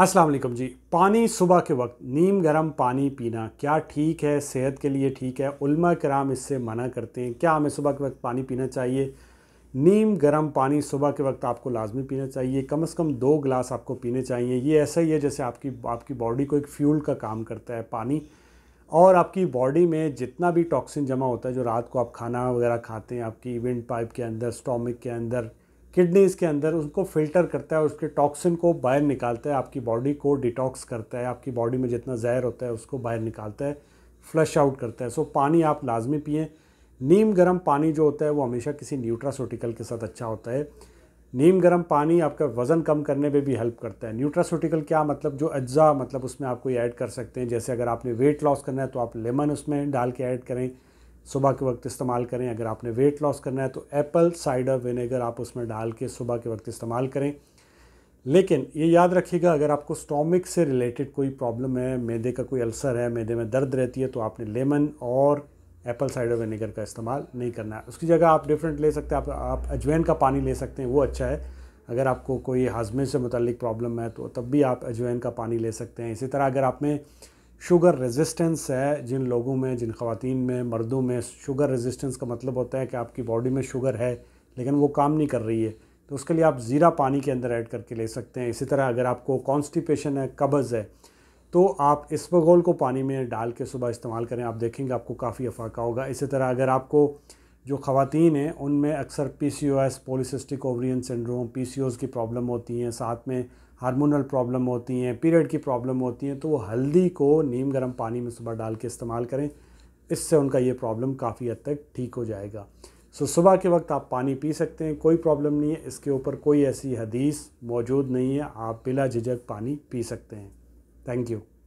अस्सलाम वालेकुम जी पानी सुबह के वक्त नीम गर्म पानी पीना क्या ठीक है सेहत के लिए ठीक है उल्मा कराम इससे मना करते हैं क्या हमें सुबह के वक्त पानी पीना चाहिए नीम गर्म पानी सुबह के वक्त आपको लाजमी पीना चाहिए कम से कम दो गिलास आपको पीने चाहिए ये ऐसा ही है जैसे आपकी आपकी बॉडी को एक फ्यूल का काम करता है पानी और आपकी बॉडी में जितना भी टॉक्सिन जमा होता है जो रात को आप खाना वगैरह खाते हैं आपकी विंड पाइप के अंदर स्टोमिक के अंदर किडनीज़ के अंदर उनको फ़िल्टर करता है उसके टॉक्सिन को बाहर निकालता है आपकी बॉडी को डिटॉक्स करता है आपकी बॉडी में जितना जहर होता है उसको बाहर निकालता है फ्लश आउट करता है सो पानी आप लाजमी पिए नीम गर्म पानी जो होता है वो हमेशा किसी न्यूट्रासोटिकल के साथ अच्छा होता है नीम गर्म पानी आपका वज़न कम करने में भी हेल्प करता है न्यूट्रासोटिकल क्या मतलब जो अज्जा मतलब उसमें आप कोई ऐड कर सकते हैं जैसे अगर आपने वेट लॉस करना है तो आप लेमन उसमें डाल के ऐड करें सुबह के वक्त इस्तेमाल करें अगर आपने वेट लॉस करना है तो एप्पल साइडर विनेगर आप उसमें डाल के सुबह के वक्त इस्तेमाल करें लेकिन ये याद रखिएगा अगर आपको स्टोमिक से रिलेटेड कोई प्रॉब्लम है मैदे का कोई अल्सर है मैदे में दर्द रहती है तो आपने लेमन और एप्पल साइडर विनेगर का इस्तेमाल नहीं करना है उसकी जगह आप डिफरेंट ले सकते हैं आप आप अजवैन का पानी ले सकते हैं वो अच्छा है अगर आपको कोई हाजमे से मुतलिक प्रॉब्लम है तो तब भी आप अजवैन का पानी ले सकते हैं इसी तरह अगर आप में शुगर रेजिस्टेंस है जिन लोगों में जिन खातन में मर्दों में शुगर रेजिस्टेंस का मतलब होता है कि आपकी बॉडी में शुगर है लेकिन वो काम नहीं कर रही है तो उसके लिए आप ज़ीरा पानी के अंदर ऐड करके ले सकते हैं इसी तरह अगर आपको कॉन्स्टिपेशन है कब्ज़ है तो आप इस बगोल को पानी में डाल के सुबह इस्तेमाल करें आप देखेंगे आपको काफ़ी अफाका होगा इसी तरह अगर आपको जो ख़ातन हैं उनमें अक्सर P C O S polycystic ovarian syndrome P C Os की प्रॉब्लम होती हैं साथ में हार्मोनल प्रॉब्लम होती हैं पीरियड की प्रॉब्लम होती हैं तो वो हल्दी को नीम गर्म पानी में सुबह डाल के इस्तेमाल करें इससे उनका ये प्रॉब्लम काफ़ी हद तक ठीक हो जाएगा सो सुबह के वक्त आप पानी पी सकते हैं कोई प्रॉब्लम नहीं है इसके ऊपर कोई ऐसी हदीस मौजूद नहीं है आप बिला झिझक पानी पी सकते हैं थैंक यू